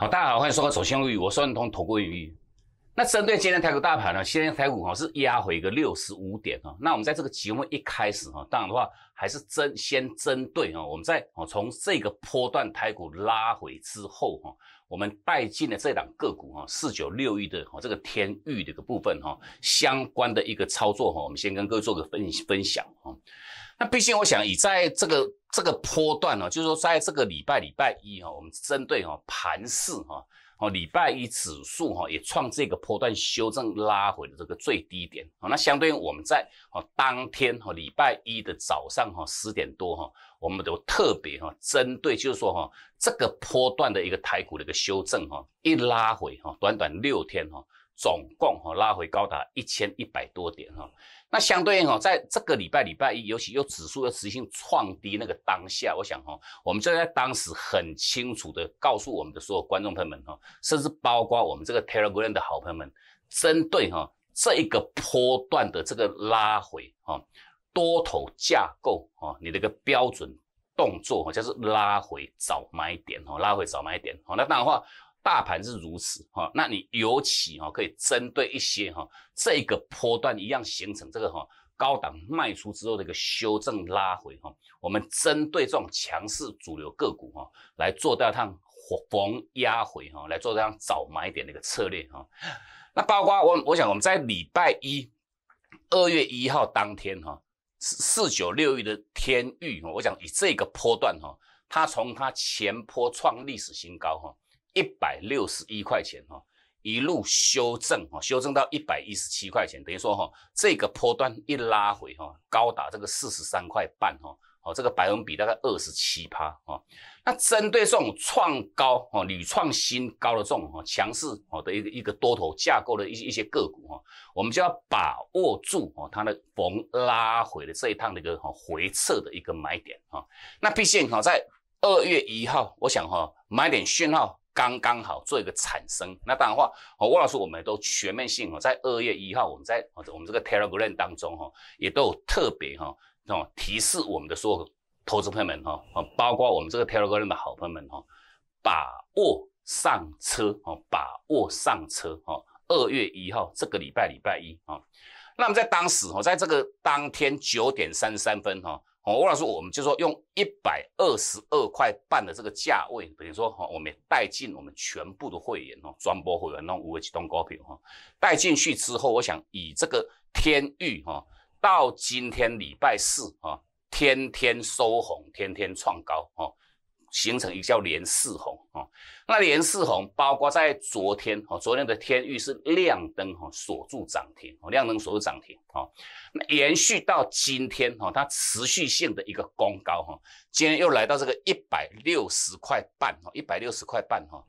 好，大家好，欢迎收看《走向富裕》，我是万通投顾云域。那针对今天台股大盘呢，今天台股哈是压回一个六十五点啊。那我们在这个节目一开始哈，当然的话还是针先针对哈，我们在哦从这个波段台股拉回之后哈，我们带进了这档个股哈，四九六一的哈这个天域的一个部分哈，相关的一个操作哈，我们先跟各位做个分分享哈。那毕竟，我想以在这个这个波段呢，就是说，在这个礼拜礼拜一哈，我们针对哈盘市哈，哦礼拜一指数哈也创这个波段修正拉回的这个最低点啊。那相对于我们在哦当天哈礼拜一的早上哈十点多哈，我们都特别哈针对，就是说哈这个波段的一个台股的一个修正哈，一拉回哈短短六天哈，总共哈拉回高达一千一百多点哈。那相对应哦，在这个礼拜礼拜一，尤其有指数要执行创低那个当下，我想哦，我们就在当时很清楚的告诉我们的所有观众朋友们哈，甚至包括我们这个 Telegram 的好朋友们，针对哈这一个波段的这个拉回哈，多头架构哈，你的个标准动作哈就是拉回早买点哈，拉回早买点哦，那当然话。大盘是如此哈，那你尤其哈可以针对一些哈这个波段一样形成这个哈高档卖出之后的一个修正拉回哈，我们针对这种强势主流个股哈来做这样逢压回哈来做这样早买点的一个策略哈。那包括我我想我们在礼拜一二月一号当天哈四四九六一的天域哈，我想以这个波段哈，它从它前坡创历史新高哈。一百六十一块钱哈，一路修正哈，修正到一百一十七块钱，等于说哈，这个波段一拉回哈，高达这个四十三块半哈，哦，这个百分比大概二十七趴哈。那针对这种创高哦，屡创新高的这种哈强势哦的一个一个多头架构的一一些个股哈，我们就要把握住哦它的逢拉回的这一趟的一个回撤的一个买点哈。那毕竟哈，在二月一号，我想哈买点讯号。刚刚好做一个产生，那当然话，汪老师我们都全面性哦，在二月一号，我们在我们这个 Telegram 当中哈，也都有特别哈，哦提示我们的所有投资朋友们哈，哦，包括我们这个 Telegram 的好朋友们哈，把握上车哦，把握上车哈，二月一号这个礼拜礼拜一啊，那么在当时哈，在这个当天九点三十三分哈。哦，我老师，说，我们就说用一百二十二块半的这个价位，等于说哈，我们带进我们全部的会员哦，专播会员那五位启动高频哈，带进去之后，我想以这个天域哈，到今天礼拜四啊，天天收红，天天创高哦。形成一个连四红啊，那连四红包括在昨天啊，昨天的天域是亮灯哈，锁住涨停哦，亮灯锁住涨停啊，那延续到今天哈，它持续性的一个攻高哈，今天又来到这个一百六十块半哈，一百六十块半哈。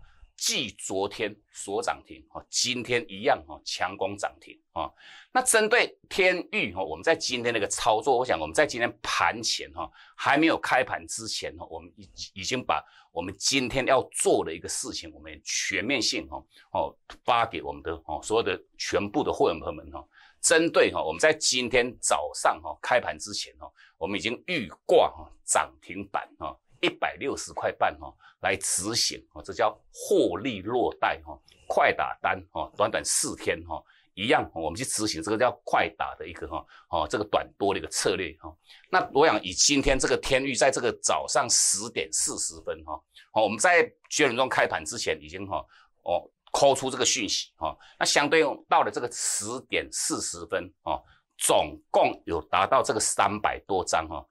继昨天所涨停啊，今天一样啊，强攻涨停啊。那针对天域哈，我们在今天那个操作，我想我们在今天盘前哈，还没有开盘之前哈，我们已已经把我们今天要做的一个事情，我们全面性哈哦发给我们的哦所有的全部的会员朋友们哈。针对哈我们在今天早上哈开盘之前哈，我们已经预挂哈涨停板哈。一百六十块半哈，来执行啊，这叫获利落袋哈，快打单哈，短短四天哈，一样，我们去执行这个叫快打的一个哈，哦，这个短多的一个策略哈。那我想以今天这个天域，在这个早上十点四十分哈，哦，我们在九点钟开盘之前已经哈，哦，抠出这个讯息哈，那相对到了这个十点四十分哦，总共有达到这个三百多张哈。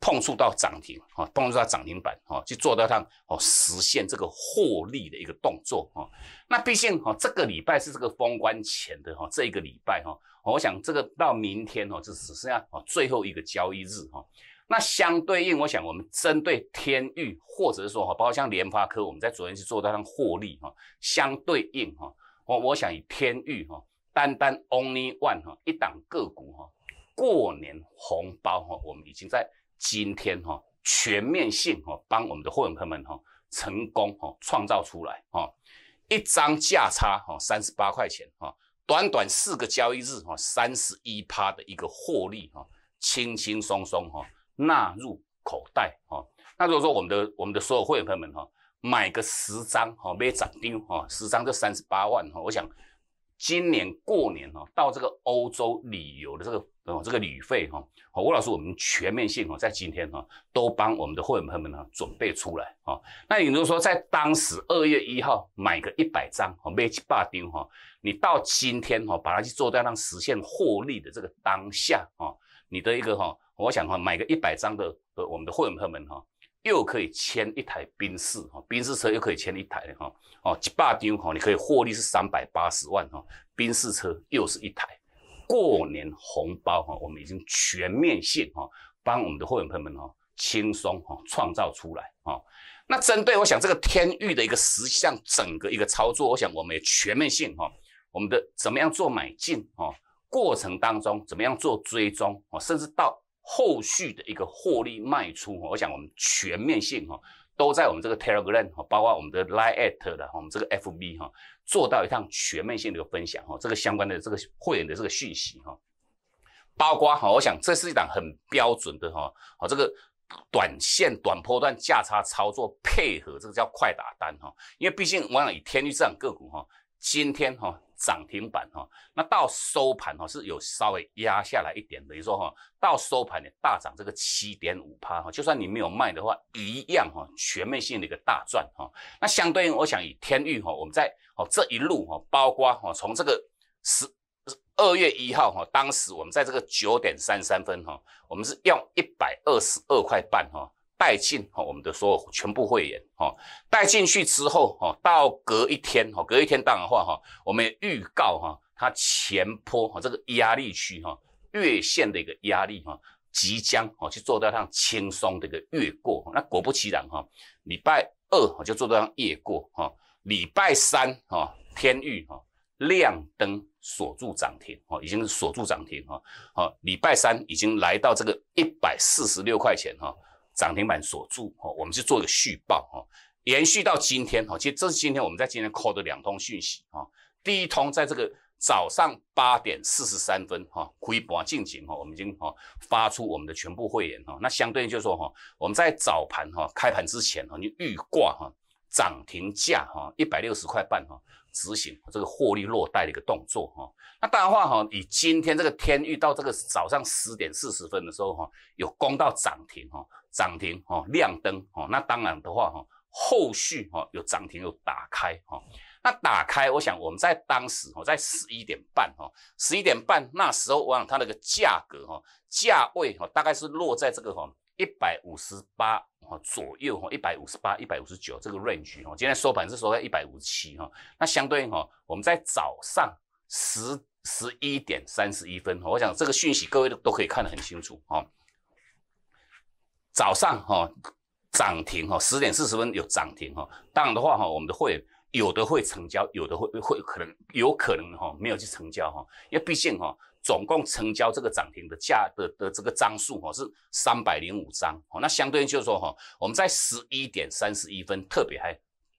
碰触到涨停，哈，碰触到涨停板，哈，去做到它，哦，实现这个获利的一个动作，哈。那毕竟，哈，这个礼拜是这个封关前的，哈，这一个礼拜，哈，我想这个到明天，哈，就只剩下，哈，最后一个交易日，哈。那相对应，我想我们针对天域，或者是说，哈，包括像联发科，我们在昨天去做到它获利，哈。相对应，哈，我我想以天域，哈，单单 Only One，哈，一档个股，哈，过年红包，哈，我们已经在。今天哈全面性哈帮我们的会员朋友们哈成功哈创造出来哈一张价差哈三十八块钱哈短短四个交易日哈三十一趴的一个获利哈轻轻松松哈纳入口袋哈那如果说我们的我们的所有会员朋友们哈买个十张哈没涨丢哈十张就三十八万哈我想。今年过年哈，到这个欧洲旅游的这个哦，这个旅费哈，好，吴老师，我们全面性哦，在今天哈，都帮我们的会员朋友们呢准备出来哈。那你如果说，在当时二月一号买个一百张和美吉巴丁哈，你到今天哈，把它去做掉，让实现获利的这个当下啊，你的一个哈，我想哈，买个一百张的呃，我们的会员朋友们哈。又可以签一台宾士，哈，宾士车又可以签一台哈，哦，一八张，哈，你可以获利是三百八十万，哈，宾士车又是一台，过年红包，哈，我们已经全面性，哈，帮我们的会员朋友们，哈，轻松，哈，创造出来，啊，那针对我想这个天域的一个十项整个一个操作，我想我们也全面性，哈，我们的怎么样做买进，哈，过程当中怎么样做追踪，哦，甚至到。后续的一个获利卖出，我想我们全面性哈，都在我们这个 Telegram 哈，包括我们的 Line at 的，我们这个 FB 哈，做到一趟全面性的个分享哈，这个相关的这个会员的这个讯息哈，包括哈，我想这是一档很标准的哈，好这个短线短波段价差操作配合，这个叫快打单哈，因为毕竟我想以天律这样个股哈，今天哈。涨停板哈，那到收盘哈是有稍微压下来一点，等于说哈，到收盘的大涨这个七点五趴哈，就算你没有卖的话，一样哈，全面性的一个大赚哈。那相对应，我想以天域哈，我们在哦这一路哈，包括哈从这个十二月一号哈，当时我们在这个九点三三分哈，我们是用一百二十二块半哈。带进哈我们的所有全部会员哈，带进去之后哈，到隔一天哈，隔一天档的话哈，我们预告哈，它前坡哈这个压力区哈，月线的一个压力哈，即将哈去做到它轻松的一个越过。那果不其然哈，礼拜二我就做到它越过哈，礼拜三哈天域哈亮灯锁住涨停哈，已经是锁住涨停哈，好礼拜三已经来到这个一百四十六块钱哈。涨停板锁住，哈，我们是做一个续报，哈，延续到今天，哈，其实这是今天我们在今天 call 的两通讯息，哈，第一通在这个早上八点四十三分，哈，微博进行，哈，我们已经哈发出我们的全部会员，哈，那相对就是说，哈，我们在早盘，哈，开盘之前，哈，你预挂，哈，涨停价，哈，一百六十块半，哈。执行这个获利落袋的一个动作哈，那当然话哈，以今天这个天遇到这个早上十点四十分的时候哈，有攻到涨停哈，涨停哈，亮灯哈，那当然的话哈，后续哈有涨停有打开哈，那打开我想我们在当时哈，在十一点半哈，十一点半那时候我想它那个价格哈，价位哈，大概是落在这个哈。一百五十八哦左右哈，一百五十八、一百五十九这个 range 哦，今天收盘是收在一百五十七哈。那相对哈，我们在早上十十一点三十一分，我想这个讯息各位都可以看得很清楚哦。早上哈涨停哈，十点四十分有涨停哈。当然的话哈，我们的会员。有的会成交，有的会会可能有可能哈没有去成交哈，因为毕竟哈总共成交这个涨停的价的的这个张数哈是三百零五张，哦，那相对应就是说哈我们在十一点三十一分特别嗨。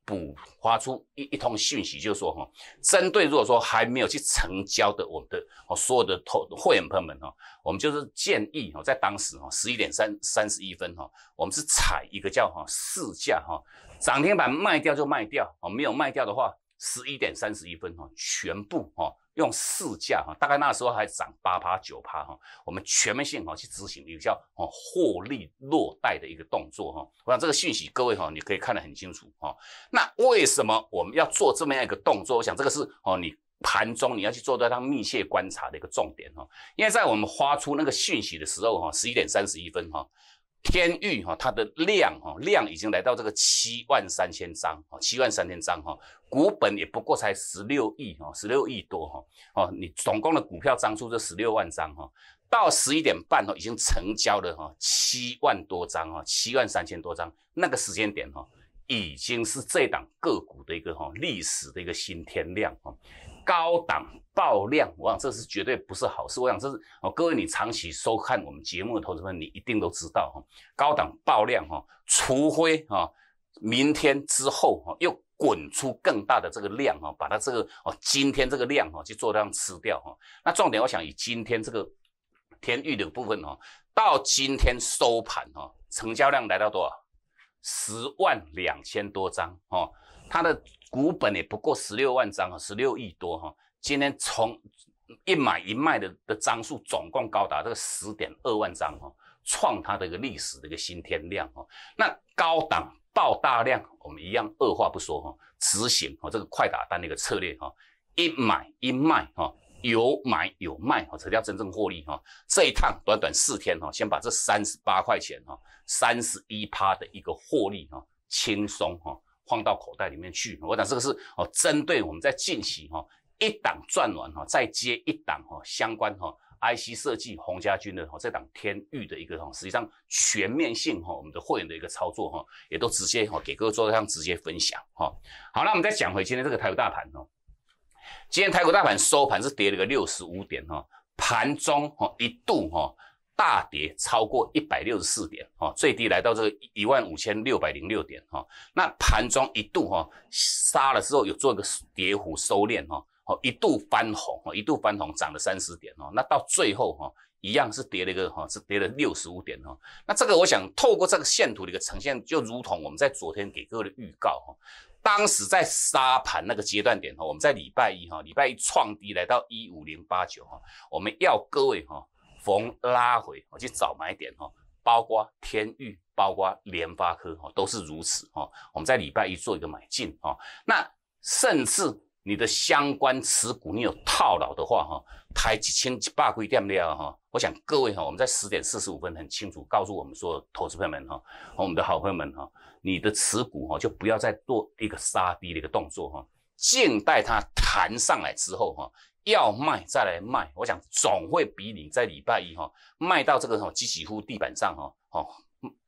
补发出一一通讯息，就是说哈，针对如果说还没有去成交的，我们的哦所有的投会员朋友们哦，我们就是建议哦，在当时哦十一点三三十一分哈，我们是踩一个叫哈市价哈涨停板卖掉就卖掉哦，没有卖掉的话，十一点三十一分哦，全部哦。用市价哈，大概那时候还涨八趴九趴哈，我们全面性哈去执行有效哦获利落袋的一个动作哈。我想这个讯息各位哈，你可以看得很清楚哈。那为什么我们要做这么样一个动作？我想这个是哦，你盘中你要去做到它密切观察的一个重点哈。因为在我们发出那个讯息的时候哈，十一点三十一分哈。天域哈，它的量哈量已经来到这个七万三千张哈，七万三千张哈，股本也不过才十六亿哈，十六亿多哈哦，你总共的股票张数就十六万张哈，到十一点半哦，已经成交了哈七万多张哈，七万三千多张，那个时间点哈，已经是这档个股的一个哈历史的一个新天量哈。高档爆量，我想这是绝对不是好事。我想这是哦，各位你长期收看我们节目的投资们，你一定都知道哈。高档爆量哈，除非啊，明天之后哈又滚出更大的这个量哈，把它这个哦，今天这个量哈，去做量吃掉哈。那重点我想以今天这个天玉的部分哈，到今天收盘哈，成交量来到多少？十万两千多张哈，它的。股本也不过十六万张啊，十六亿多哈。今天从一买一卖的的张数总共高达这个十点二万张哈，创它的一个历史的一个新天量哈。那高档爆大量，我们一样二话不说哈，执行哈这个快打单的一个策略哈，一买一卖哈，有买有卖哈，才叫真正获利哈。这一趟短短四天哈，先把这三十八块钱哈，三十一趴的一个获利哈，轻松哈。放到口袋里面去，我讲这个是哦，针对我们在近期哈一档转完哈，再接一档哈相关哈 IC 设计洪家军的哈，这档天域的一个哈，实际上全面性哈我们的会员的一个操作哈，也都直接哈给各位做这样直接分享哈。好那我们再讲回今天这个台股大盘哈，今天台股大盘收盘是跌了个六十五点哈，盘中哈一度哈。大跌超过一百六十四点哦，最低来到这个一万五千六百零六点哈。那盘中一度哈杀了之后，有做一个跌幅收敛哈，哦，一度翻红哈，一度翻红涨了三十点哦。那到最后哈，一样是跌了一个哈，是跌了六十五点哈。那这个我想透过这个线图的一个呈现，就如同我们在昨天给各位的预告哈，当时在杀盘那个阶段点哈，我们在礼拜一哈，礼拜一创低来到一五零八九哈，我们要各位哈。逢拉回，我去找买点哈，包括天域，包括联发科哈，都是如此哈。我们在礼拜一做一个买进哈，那甚至你的相关持股，你有套牢的话哈，抬几千几百块掉了哈。我想各位哈，我们在十点四十五分很清楚告诉我们说，投资朋友们哈，我们的好朋友们哈，你的持股哈，就不要再做一个杀低的一个动作哈，静待它弹上来之后哈。要卖再来卖，我想总会比你在礼拜一哈卖到这个哈几几乎地板上哈哦，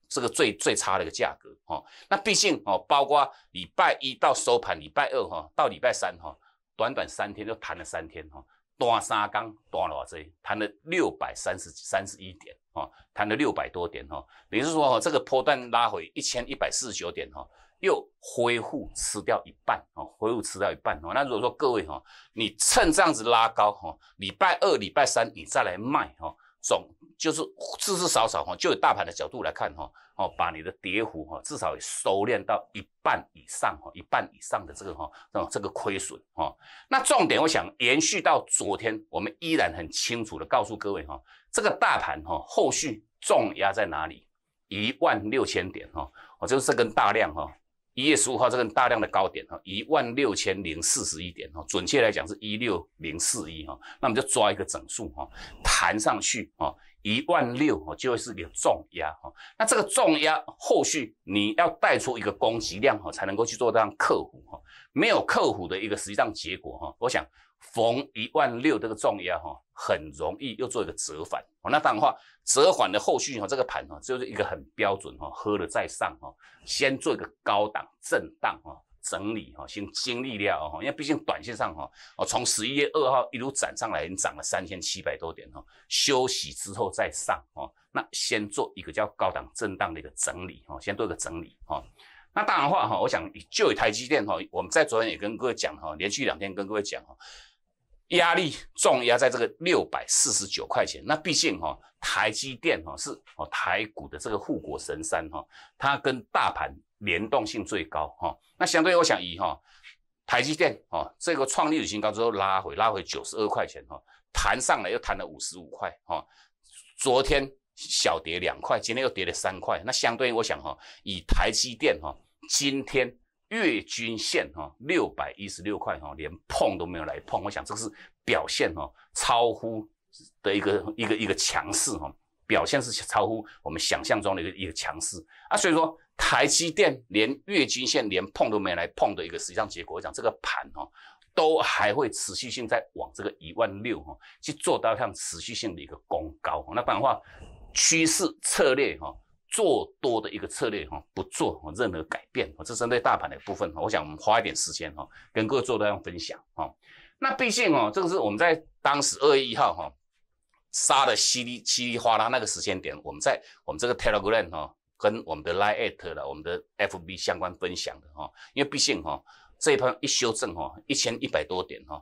这个最最差的一个价格哈。那毕竟哦，包括礼拜一到收盘，礼拜二哈到礼拜三哈，短短三天就谈了三天哈，单砂钢单了这谈了六百三十三十一点啊，谈了六百多点哈。也就是说哦，这个波段拉回一千一百四十九点哈。又恢复吃掉一半哦，恢复吃掉一半哦。那如果说各位哈，你趁这样子拉高哈，礼拜二、礼拜三你再来卖哈，总就是至至少少哈，就以大盘的角度来看哈，哦，把你的跌幅哈至少收敛到一半以上哈，一半以上的这个哈，那这个亏损哈。那重点我想延续到昨天，我们依然很清楚的告诉各位哈，这个大盘哈，后续重压在哪里？一万六千点哈，我就是这根大量哈。一月十五号这个大量的高点哈，一万六千零四十一点哈，准确来讲是一六零四一哈，那我们就抓一个整数哈，弹上去哈，一万六哈就会是个重压哈，那这个重压后续你要带出一个供给量哈，才能够去做这样克服哈，没有克服的一个实际上结果哈，我想。逢一万六这个重压哈，很容易又做一个折返哦。那当然话，折返的后续哈，这个盘哈，就是一个很标准哈，喝了再上哈，先做一个高档震荡哈，整理哈，先经历掉哈。因为毕竟短线上哈，哦，从十一月二号一路涨上来，已经涨了三千七百多点哈，休息之后再上哦。那先做一个叫高档震荡的一个整理哈，先做一个整理哈。那当然话哈，我想就以台积电哈，我们在昨天也跟各位讲哈，连续两天跟各位讲哈。压力重压在这个六百四十九块钱。那毕竟哈，台积电哈是哦台股的这个护国神山哈，它跟大盘联动性最高哈。那相对，我想以哈台积电哈这个创历史新高之后拉回拉回九十二块钱哈，弹上来又弹了五十五块哈。昨天小跌两块，今天又跌了三块。那相对，我想哈以台积电哈今天。月均线哈六百一十六块哈连碰都没有来碰，我想这个是表现哈超乎的一个一个一个强势哈，表现是超乎我们想象中的一个一个强势啊，所以说台积电连月均线连碰都没来碰的一个实际上结果，我讲这个盘哈都还会持续性在往这个一万六哈去做到像持续性的一个攻高，那不然的话趋势策略哈。做多的一个策略哈，不做任何改变，这针对大盘的部分。我想我们花一点时间哈，跟各位做这样分享哈。那毕竟哦，这个是我们在当时二月一号哈杀的稀里稀里哗啦那个时间点，我们在我们这个 Telegram 哈跟我们的 Line at 的我们的 FB 相关分享的哈。因为毕竟哈这一盘一修正哈一千一百多点哈，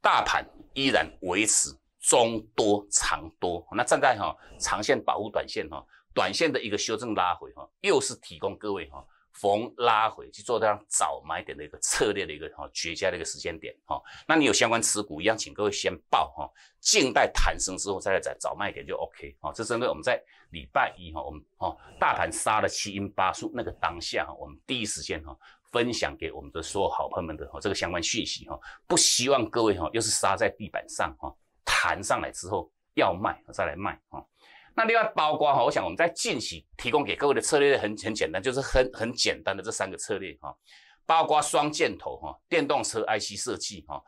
大盘依然维持中多长多。那站在哈长线保护短线哈。短线的一个修正拉回哈，又是提供各位哈逢拉回去做这样早买点的一个策略的一个哈绝佳的一个时间点哈。那你有相关持股一样，请各位先报哈，静待弹升之后再来再早卖点就 OK 哈。这是针对我们在礼拜一哈，我们哈大盘杀了七阴八素那个当下哈，我们第一时间哈分享给我们的所有好朋友们的哈这个相关讯息哈。不希望各位哈又是杀在地板上哈，弹上来之后要卖再来卖哈。那另外包括哈，我想我们在近期提供给各位的策略很很简单，就是很很简单的这三个策略哈，包括双箭头哈，电动车 IC 设计哈，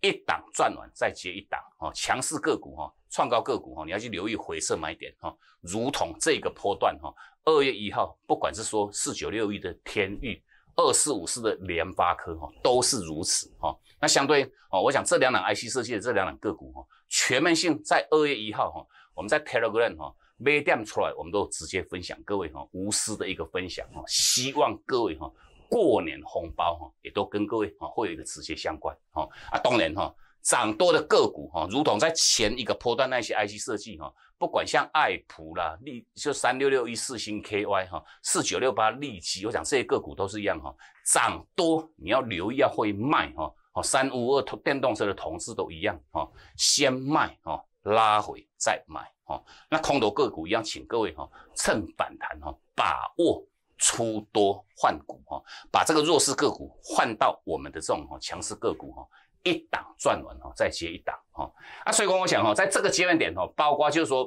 一档转暖再接一档哈，强势个股哈，创高个股哈，你要去留意回撤买点哈，如同这个波段哈，二月一号不管是说四九六一的天域，二四五四的联发科哈，都是如此哈。那相对哦，我想这两档 IC 设计的这两档个股哈，全面性在二月一号哈。我们在 Telegram 哈每点出来，我们都直接分享，各位哈无私的一个分享哈，希望各位哈过年红包哈也都跟各位哈，会有一个直接相关哦啊，当然哈涨多的个股哈，如同在前一个波段那些 IC 设计哈，不管像爱普啦利就三六六一四星 KY 哈四九六八利基，我想这些个股都是一样哈，涨多你要留意要会卖哈哦，三五二同电动车的同志都一样哈，先卖哦。拉回再买哈，那空头个股一样，请各位哈趁反弹哈把握出多换股哈，把这个弱势个股换到我们的这种哈强势个股哈，一档赚完哈再接一档哈。那所以跟我想哈，在这个阶段点哈，包括就是说，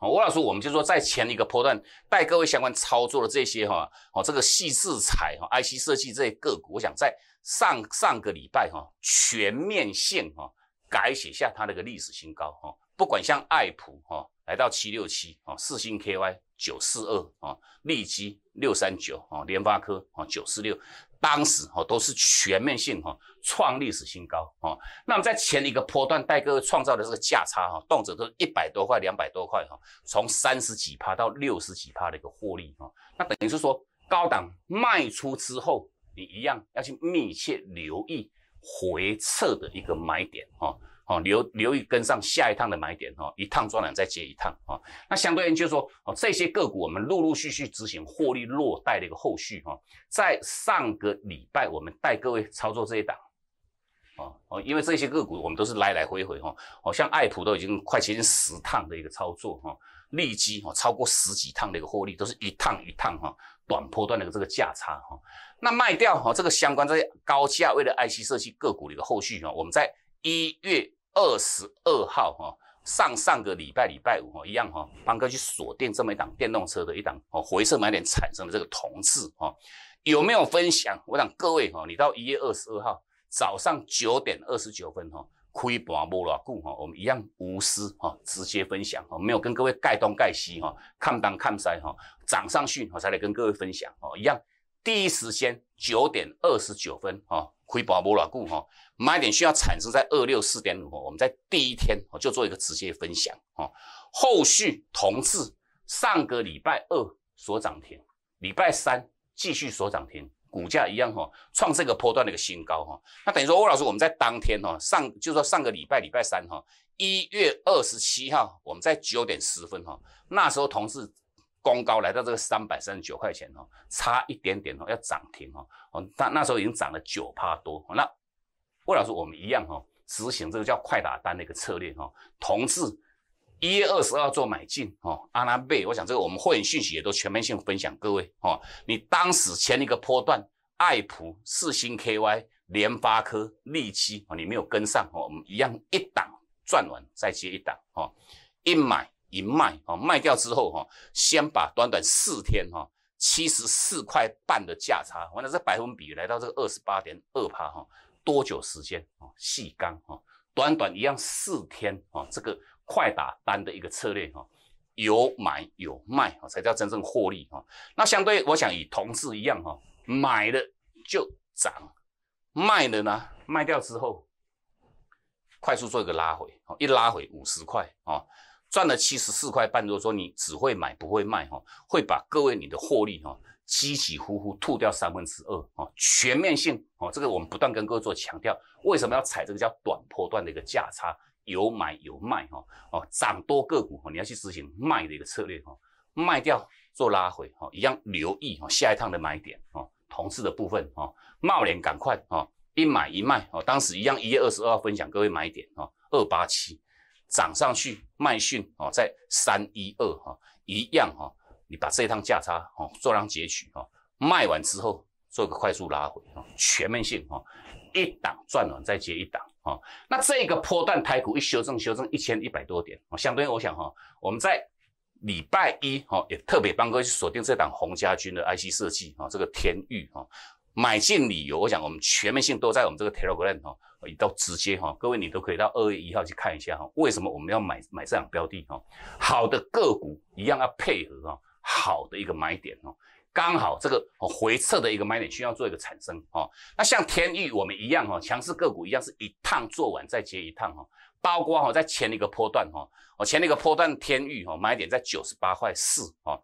吴老师我们就说在前一个波段带各位相关操作的这些哈，哦这个细字彩哈、IC 设计这些个股，我想在上上个礼拜哈全面性哈。改写下它那个历史新高哈，不管像爱普哈来到七六七哦，四星 KY 九四二哦，利基六三九哦，联发科哦九四六，当时哈都是全面性哈创历史新高哈，那么在前一个波段代哥创造的这个价差哈，动辄都一百多块两百多块哈，从三十几趴到六十几趴的一个获利哈，那等于是说高档卖出之后，你一样要去密切留意。回撤的一个买点哈，哦留留意跟上下一趟的买点哈，一趟赚了再接一趟啊。那相对应就是说哦，这些个股我们陆陆续续执行获利落袋的一个后续哈，在上个礼拜我们带各位操作这一档哦哦因为这些个股我们都是来来回回哈，哦像爱普都已经快接近十趟的一个操作哈，利基哈超过十几趟的一个获利都是一趟一趟哈。短波段的这个价差哈，那卖掉哈这个相关这些高价位的 IC 设计个股的一个后续啊，我们在一月二十二号哈上上个礼拜礼拜五哈一样哈，帮哥去锁定这么一档电动车的一档哦回撤买点产生的这个同字哈，有没有分享？我想各位哈，你到一月二十二号早上九点二十九分哈。亏本无赖股哈，我们一样无私哈，直接分享，我没有跟各位盖东盖西哈，看单看西哈，涨上去我才来跟各位分享哦，一样第一时间九点二十九分哈，亏本无赖股哈，买点需要产生在二六四点五，我们在第一天我就做一个直接分享哦，后续同志上个礼拜二所涨停，礼拜三继续所涨停。股价一样哈，创这个波段的一个新高哈。那等于说，欧老师，我们在当天哈上，就说上个礼拜礼拜三哈，一月二十七号，我们在九点十分哈，那时候同事攻高来到这个三百三十九块钱哈，差一点点哦，要涨停哈。哦，那那时候已经涨了九趴多。那欧老师，我们一样哈，执行这个叫快打单的一个策略哈，同事。一月二十二做买进哦，阿拉贝，我想这个我们会员信息也都全面性分享各位哦。你当时前一个波段，爱普、四星 KY、联发科、利基哦，你没有跟上哦，我们一样一档赚完再接一档哦，一买一卖哦，卖掉之后哈，先把短短四天哈，七十四块半的价差，完了这百分比来到这个二十八点二趴哈，多久时间啊？细钢哈，短短一样四天啊，这个。快打单的一个策略哈，有买有卖啊，才叫真正获利哈。那相对，我想与同事一样哈，买的就涨，卖的呢，卖掉之后快速做一个拉回，一拉回五十块啊，赚了七十四块半多。说你只会买不会卖哈，会把各位你的获利哈，起起伏伏吐掉三分之二啊，全面性哦，这个我们不断跟各位做强调，为什么要踩这个叫短波段的一个价差？有买有卖哈哦，涨多个股哈，你要去执行卖的一个策略哈，卖掉做拉回哈，一样留意哈下一趟的买点哦，同事的部分哦，冒联赶快哦，一买一卖哦，当时一样一月二十二号分享各位买点哦，二八七涨上去卖讯哦，在三一二哈一样哈，你把这一趟价差哦做上截取哈，卖完之后做个快速拉回哈，全面性哈，一档赚完再接一档。哦，那这个波段台股一修正，修正一千一百多点哦，相对于我想哈，我们在礼拜一哈也特别帮各位锁定这档洪家军的 IC 设计哈，这个天域哈，买进理由，我想我们全面性都在我们这个 Telegram 哈，都直接哈，各位你都可以到二月一号去看一下哈，为什么我们要买买这档标的哈，好的个股一样要配合哈，好的一个买点哦。刚好这个回撤的一个买点需要做一个产生哦。那像天域我们一样哈，强势个股一样是一趟做完再接一趟哈，包括哈在前一个波段哦，我前一个波段天域哈买点在九十八块四哦，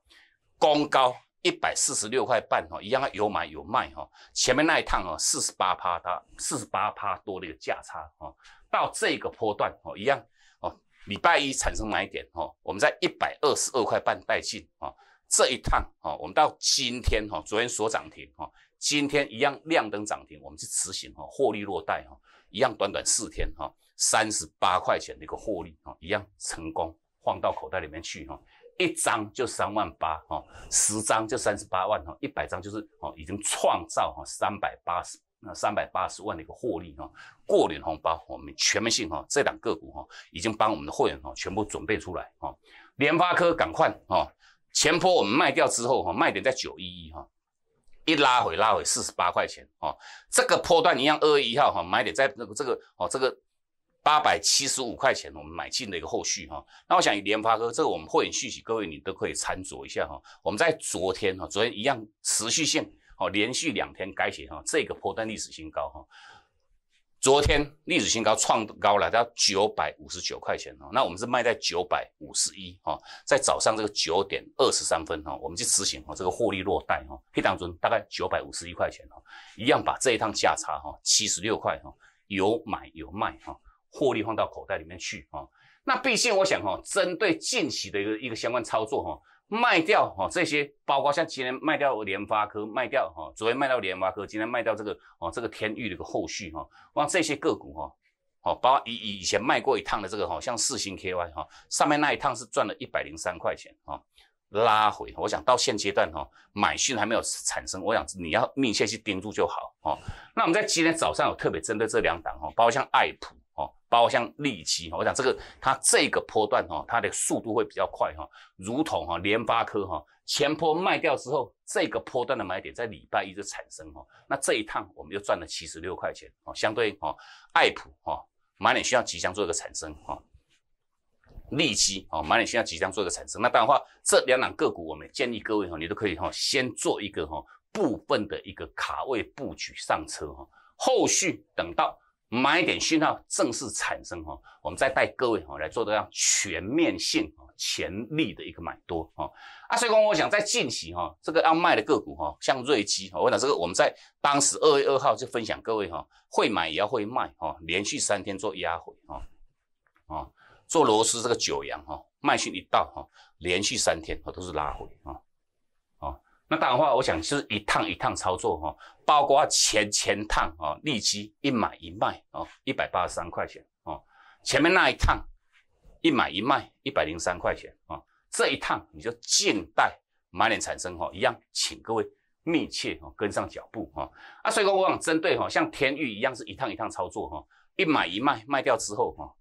高高一百四十六块半哦，一样有买有卖哈，前面那一趟哦，四十八趴，它四十八趴多的一个价差哦，到这个波段哦，一样哦，礼拜一产生买点哦，我们在一百二十二块半带进啊。这一趟啊，我们到今天哈，昨天所涨停哈，今天一样亮灯涨停，我们去执行哈，获利落袋哈，一样短短四天哈，三十八块钱的一个获利哈，一样成功放到口袋里面去哈，一张就三万八哈，十张就三十八万哈，一百张就是哦，已经创造哈三百八十那三百八十万的一个获利哈，过年红包我们全面性哈，这两个股哈，已经帮我们的会员哈全部准备出来哈，联发科赶快哈，前坡我们卖掉之后，哈，卖点在九一一，哈，一拉回拉回四十八块钱，哦，这个波段一样，二月一号，哈，买点在这个，哦，这个八百七十五块钱，我们买进的一个后续，哈，那我想联发科这个我们后引续息，各位你都可以参酌一下，哈，我们在昨天，哈，昨天一样持续性，哦，连续两天改写，哈，这个波段历史新高，哈。昨天历史新高创高了，到九百五十九块钱哦。那我们是卖在九百五十一哦，在早上这个九点二十三分哈，我们去执行哦，这个获利落袋哈，黑糖中大概九百五十一块钱哈，一样把这一趟价差哈七十六块哈，有买有卖哈，获利放到口袋里面去啊。那毕竟我想哈，针对近期的一个一个相关操作哈。卖掉哈，这些包括像今天卖掉联发科，卖掉哈，昨天卖掉联发科，今天卖掉这个哦，这个天域的一个后续哈，望这些个股哈，哦，包括以以前卖过一趟的这个哈，像四星 KY 哈，上面那一趟是赚了一百零三块钱哈，拉回，我想到现阶段哈，买讯还没有产生，我想你要密切去盯住就好哦。那我们在今天早上有特别针对这两档哈，包括像爱普哈。包括像利哈，我想这个，它这个波段哈，它的速度会比较快哈，如同哈联发科哈前波卖掉之后，这个波段的买点在礼拜一就产生哈，那这一趟我们就赚了七十六块钱哦，相对哦爱普哦马里需要即将做一个产生哦，利基哦马里需要即将做一个产生，那当然话这两档个股，我们建议各位哈，你都可以哈先做一个哈部分的一个卡位布局上车哈，后续等到。买点讯号正式产生哈，我们再带各位哈来做这样全面性啊潜力的一个买多啊啊！所以讲我想在近期哈，这个要卖的个股哈，像瑞吉，我讲这个我们在当时二月二号就分享各位哈，会买也要会卖哈，连续三天做压回哈啊，做螺丝这个九阳哈，卖讯一到哈，连续三天我都是拉回啊。那当然话，我想就是一趟一趟操作哈，包括前前趟啊，利即一买一卖哦，一百八十三块钱哦，前面那一趟一买一卖一百零三块钱啊，这一趟你就静待买点产生哈，一样，请各位密切哦跟上脚步哈。啊，所以说我想针对哈，像天域一样是一趟一趟操作哈，一买一卖卖掉之后哈，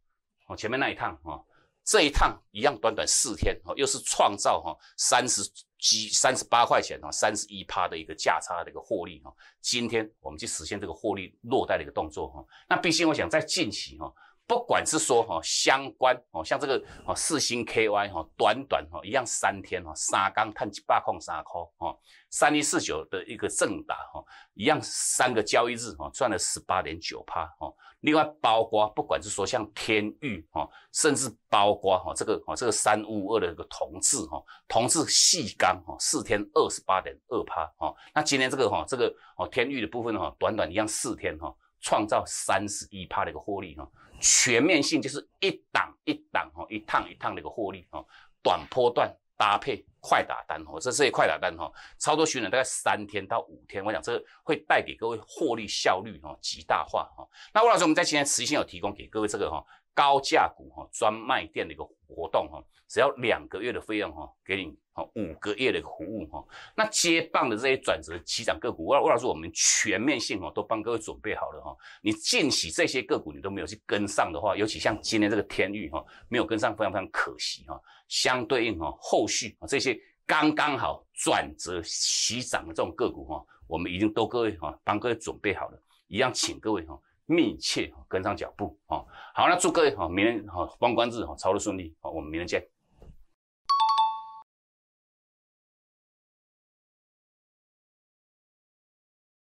哦前面那一趟哈，这一趟一样短短四天哦，又是创造哈三十。几三十八块钱啊，三十一趴的一个价差的一个获利哈，今天我们去实现这个获利落袋的一个动作哈，那毕竟我想在近期哈。不管是说哈相关哦，像这个哦四星 KY 哈，短短哈一样三天哈，沙钢碳基八矿沙颗哈，三一四九的一个正打哈，一样三个交易日哈赚了十八点九趴哈。另外包括不管是说像天域哈，甚至包括哈这个哦这个三五五二的一个同志哈，同志细钢哈四天二十八点二趴哈。那今天这个哈这个哦天域的部分哈，短短一样四天哈，创造三十一趴的一个获利哈。全面性就是一档一档哈，一趟一趟的一个获利哈，短波段搭配快打单哈，这是一快打单哈，操作时间大概三天到五天，我讲这会带给各位获利效率哈极大化哈。那吴老师，我们在今天续性有提供给各位这个哈。高价股哈，专卖店的一个活动哈，只要两个月的费用哈，给你五个月的一个服务哈。那接棒的这些转折起涨个股，我我老师我们全面性哈，都帮各位准备好了哈。你近期这些个股你都没有去跟上的话，尤其像今天这个天域哈，没有跟上非常非常可惜哈。相对应哈，后续啊这些刚刚好转折起涨的这种个股哈，我们已经都各位哈帮各位准备好了，一样请各位哈。密切跟上脚步，啊。好那祝各位哈，明天哈，双关日哈，操作顺利，好，我们明天见。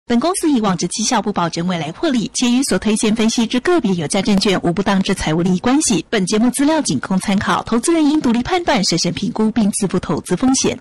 本公司以往之绩效不保证未来获利，且与所推荐分析之个别有价证券无不当之财务利益关系。本节目资料仅供参考，投资人应独立判断、审慎评估并自负投资风险。